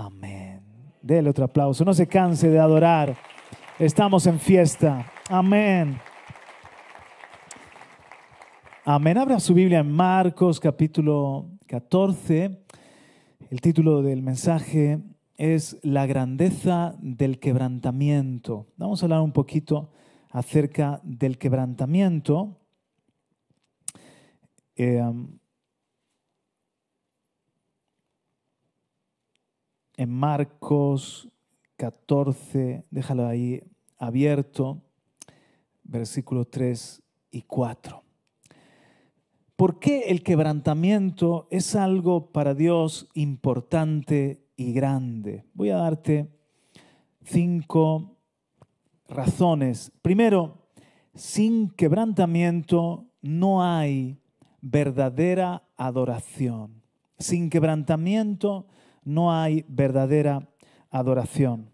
Amén. Dele otro aplauso. No se canse de adorar. Estamos en fiesta. Amén. Amén. Abra su Biblia en Marcos capítulo 14. El título del mensaje es La grandeza del quebrantamiento. Vamos a hablar un poquito acerca del quebrantamiento. Eh, en Marcos 14, déjalo ahí abierto, versículos 3 y 4. ¿Por qué el quebrantamiento es algo para Dios importante y grande? Voy a darte cinco razones. Primero, sin quebrantamiento no hay verdadera adoración. Sin quebrantamiento no no hay verdadera adoración.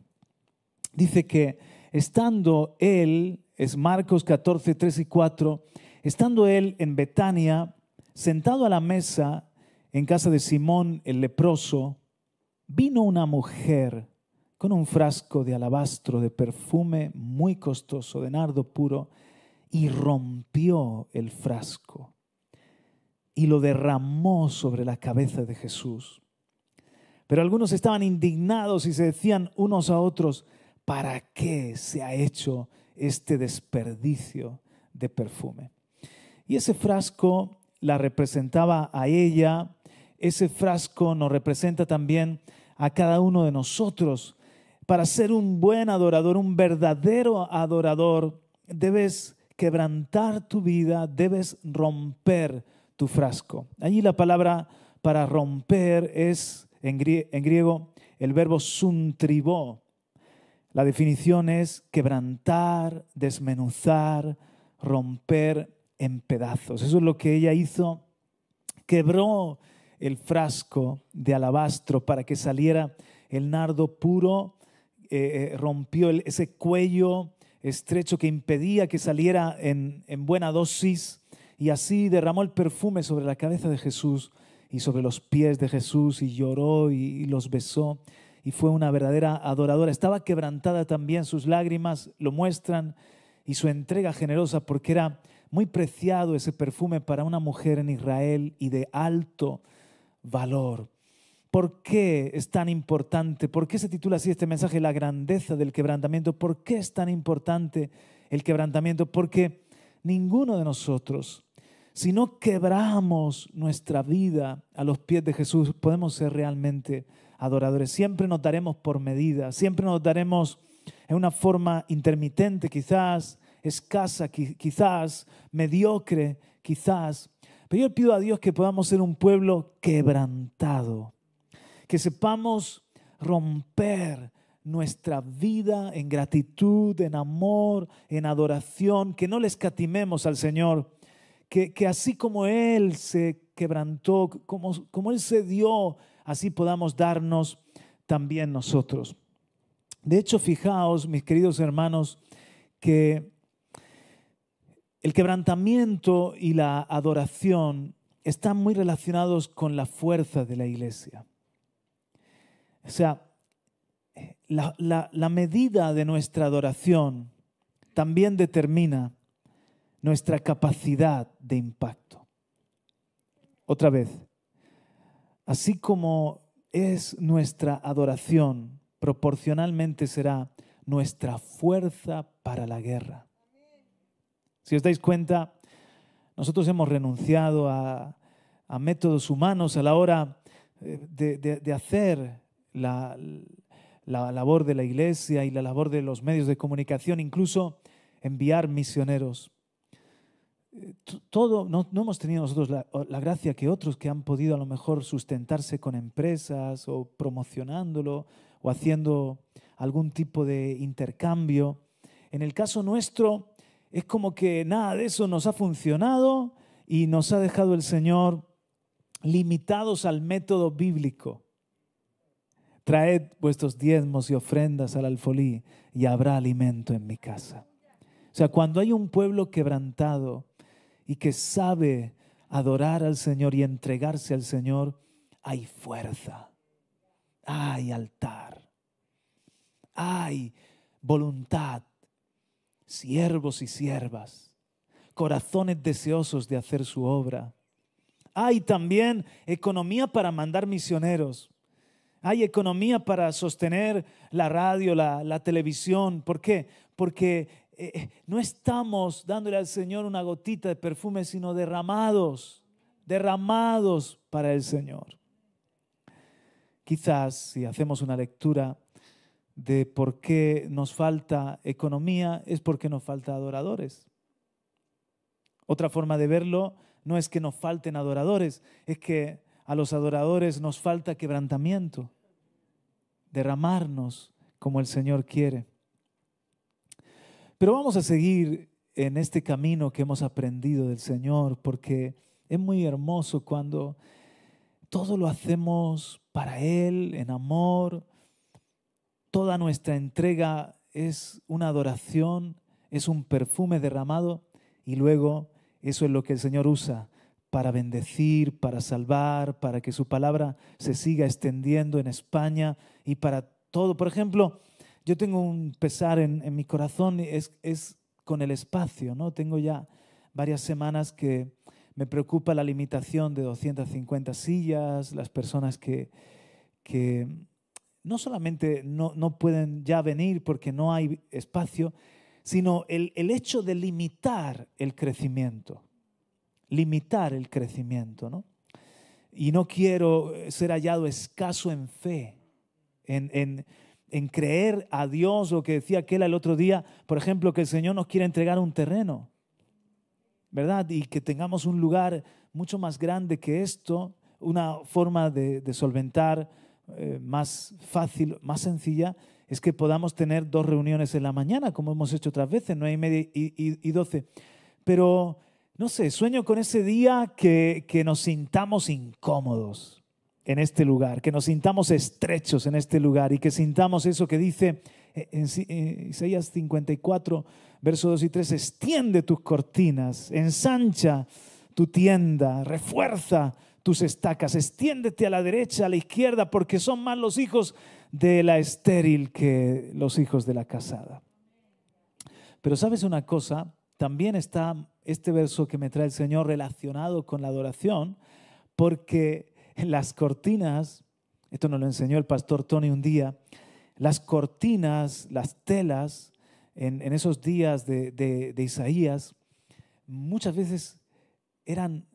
Dice que estando él, es Marcos 14, 3 y 4, estando él en Betania, sentado a la mesa en casa de Simón el leproso, vino una mujer con un frasco de alabastro de perfume muy costoso, de nardo puro, y rompió el frasco y lo derramó sobre la cabeza de Jesús. Pero algunos estaban indignados y se decían unos a otros, ¿para qué se ha hecho este desperdicio de perfume? Y ese frasco la representaba a ella, ese frasco nos representa también a cada uno de nosotros. Para ser un buen adorador, un verdadero adorador, debes quebrantar tu vida, debes romper tu frasco. Allí la palabra para romper es en, griego el verbo suntribó. La definición es quebrantar, desmenuzar, romper en pedazos. Eso es lo que ella hizo. Quebró el frasco de alabastro para que saliera el nardo puro, eh, eh, rompió ese cuello estrecho que impedía que saliera en buena dosis y así derramó el perfume sobre la cabeza de Jesús y sobre los pies de Jesús y lloró y, los besó y fue una verdadera adoradora. Estaba quebrantada también, sus lágrimas lo muestran y su entrega generosa porque era muy preciado ese perfume para una mujer en Israel y de alto valor. ¿Por qué es tan importante? ¿Por qué se titula así este mensaje, la grandeza del quebrantamiento? ¿Por qué es tan importante el quebrantamiento? Porque ninguno de nosotros si no quebramos nuestra vida a los pies de Jesús, podemos ser realmente adoradores. Siempre nos daremos por medida, siempre nos daremos en una forma intermitente, quizás escasa, quizás mediocre, quizás. Pero yo pido a Dios que podamos ser un pueblo quebrantado, que sepamos romper nuestra vida en gratitud, en amor, en adoración, que no le escatimemos al Señor que, así como Él se quebrantó, como, Él se dio, así podamos darnos también nosotros. De hecho, fijaos, mis queridos hermanos, que el quebrantamiento y la adoración están muy relacionados con la fuerza de la iglesia. O sea, la medida de nuestra adoración también determina nuestra capacidad de impacto. Otra vez, así como es nuestra adoración, proporcionalmente será nuestra fuerza para la guerra. Si os dais cuenta, nosotros hemos renunciado a, métodos humanos a la hora eh, de, hacer la labor de la iglesia y la labor de los medios de comunicación, incluso enviar misioneros. Eh, todo, no, hemos tenido nosotros la, la, gracia que otros que han podido a lo mejor sustentarse con empresas o promocionándolo o haciendo algún tipo de intercambio. En el caso nuestro es como que nada de eso nos ha funcionado y nos ha dejado el Señor limitados al método bíblico. Traed vuestros diezmos y ofrendas al alfolí y habrá alimento en mi casa. O sea, cuando hay un pueblo quebrantado, y que sabe adorar al Señor y entregarse al Señor, hay fuerza, hay altar, hay voluntad, siervos y siervas, corazones deseosos de hacer su obra. Hay también economía para mandar misioneros. Hay economía para sostener la radio, la, televisión. ¿Por qué? Porque eh, eh, no estamos dándole al Señor una gotita de perfume, sino derramados, derramados para el Señor. Quizás si hacemos una lectura de por qué nos falta economía, es porque nos falta adoradores. Otra forma de verlo no es que nos falten adoradores, es que a los adoradores nos falta quebrantamiento, derramarnos como el Señor quiere. Pero vamos a seguir en este camino que hemos aprendido del Señor, porque es muy hermoso cuando todo lo hacemos para Él, en amor, toda nuestra entrega es una adoración, es un perfume derramado y luego eso es lo que el Señor usa para bendecir, para salvar, para que su palabra se siga extendiendo en España y para todo. Por ejemplo, yo tengo un pesar en, mi corazón, es, es, con el espacio, ¿no? Tengo ya varias semanas que me preocupa la limitación de 250 sillas, las personas que, no solamente no, pueden ya venir porque no hay espacio, sino el, hecho de limitar el crecimiento, limitar el crecimiento, ¿no? Y no quiero ser hallado escaso en fe, en en creer a Dios, o que decía aquel el otro día, por ejemplo, que el Señor nos quiere entregar un terreno, ¿verdad? Y que tengamos un lugar mucho más grande que esto, una forma de, solventar eh, más fácil, más sencilla, es que podamos tener dos reuniones en la mañana, como hemos hecho otras veces, nueve y media y, doce. Pero, no sé, sueño con ese día que, que nos sintamos incómodos, en este lugar, que nos sintamos estrechos en este lugar y que sintamos eso que dice en eh, Isaías 54, versos 2 y 3, extiende tus cortinas, ensancha tu tienda, refuerza tus estacas, extiéndete a la derecha, a la izquierda, porque son más los hijos de la estéril que los hijos de la casada. Pero sabes una cosa, también está este verso que me trae el Señor relacionado con la adoración, porque las cortinas, esto nos lo enseñó el pastor Tony un día, las cortinas, las telas, en, esos días de, Isaías, muchas veces eran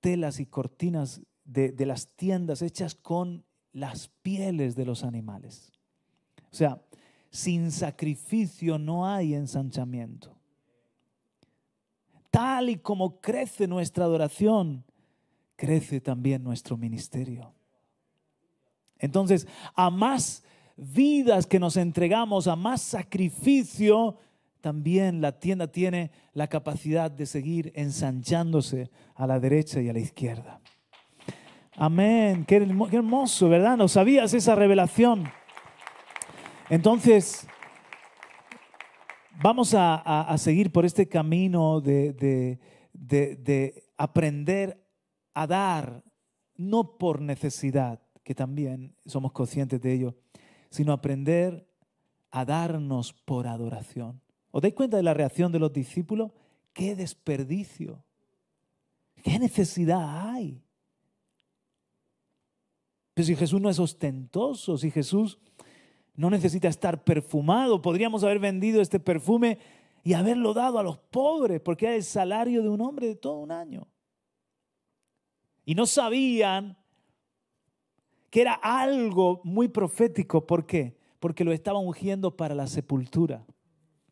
telas y cortinas de, de, las tiendas hechas con las pieles de los animales. O sea, sin sacrificio no hay ensanchamiento. Tal y como crece nuestra adoración, crece también nuestro ministerio. Entonces, a más vidas que nos entregamos, a más sacrificio, también la tienda tiene la capacidad de seguir ensanchándose a la derecha y a la izquierda. Amén, qué hermoso, ¿verdad? ¿No sabías esa revelación? Entonces, vamos a, seguir por este camino de, de, de, de aprender a dar, no por necesidad, que también somos conscientes de ello, sino aprender a darnos por adoración. ¿Os dais cuenta de la reacción de los discípulos? ¡Qué desperdicio! ¿Qué necesidad hay? Pero si Jesús no es ostentoso, si Jesús no necesita estar perfumado, podríamos haber vendido este perfume y haberlo dado a los pobres, porque es el salario de un hombre de todo un año. Y no sabían que era algo muy profético. ¿Por qué? Porque lo estaba ungiendo para la sepultura.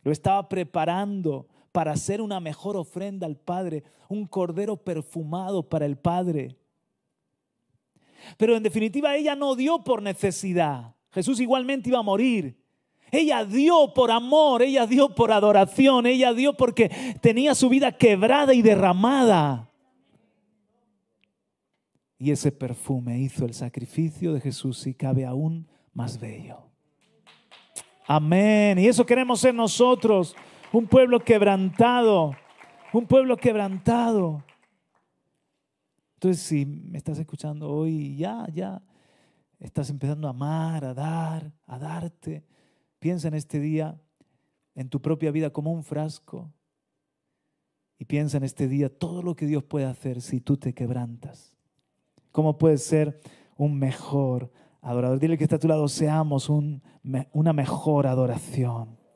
Lo estaba preparando para hacer una mejor ofrenda al Padre, un cordero perfumado para el Padre. Pero en definitiva ella no dio por necesidad. Jesús igualmente iba a morir. Ella dio por amor, ella dio por adoración, ella dio porque tenía su vida quebrada y derramada. Y ese perfume hizo el sacrificio de Jesús y cabe aún más bello. Amén. Y eso queremos ser nosotros, un pueblo quebrantado, un pueblo quebrantado. Entonces, si me estás escuchando hoy, ya, ya, estás empezando a amar, a dar, a darte, piensa en este día, en tu propia vida como un frasco. Y piensa en este día todo lo que Dios puede hacer si tú te quebrantas. ¿Cómo puede ser un mejor adorador? Dile que está a tu lado, seamos una mejor adoración.